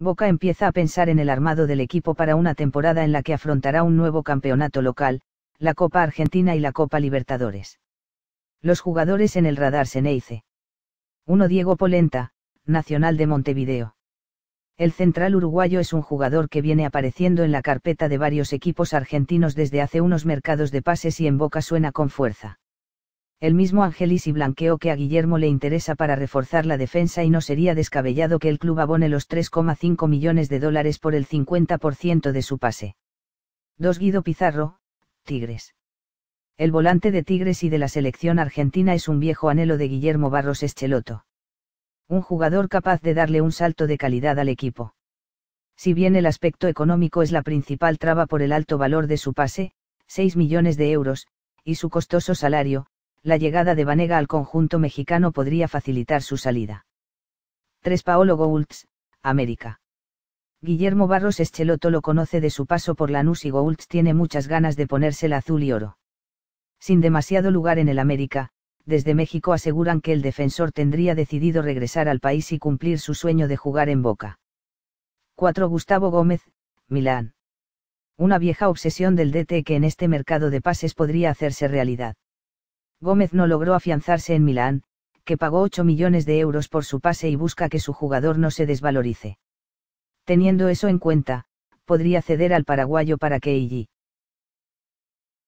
Boca empieza a pensar en el armado del equipo para una temporada en la que afrontará un nuevo campeonato local, la Copa Argentina y la Copa Libertadores. Los jugadores en el radar seneice. 1. Diego Polenta, Nacional de Montevideo. El central uruguayo es un jugador que viene apareciendo en la carpeta de varios equipos argentinos desde hace unos mercados de pases y en Boca suena con fuerza el mismo Angelis y Blanqueo que a Guillermo le interesa para reforzar la defensa y no sería descabellado que el club abone los 3,5 millones de dólares por el 50% de su pase. 2. Guido Pizarro, Tigres. El volante de Tigres y de la selección argentina es un viejo anhelo de Guillermo Barros Escheloto. Un jugador capaz de darle un salto de calidad al equipo si bien el aspecto económico es la principal traba por el alto valor de su pase, 6 millones de euros, y su costoso salario, la llegada de Vanega al conjunto mexicano podría facilitar su salida. 3. Paolo Goulds, América. Guillermo Barros Escheloto lo conoce de su paso por Lanús y Goulds tiene muchas ganas de ponérsela azul y oro. Sin demasiado lugar en el América, desde México aseguran que el defensor tendría decidido regresar al país y cumplir su sueño de jugar en Boca. 4. Gustavo Gómez, Milán. Una vieja obsesión del DT que en este mercado de pases podría hacerse realidad. Gómez no logró afianzarse en Milán, que pagó 8 millones de euros por su pase y busca que su jugador no se desvalorice. Teniendo eso en cuenta, podría ceder al paraguayo para que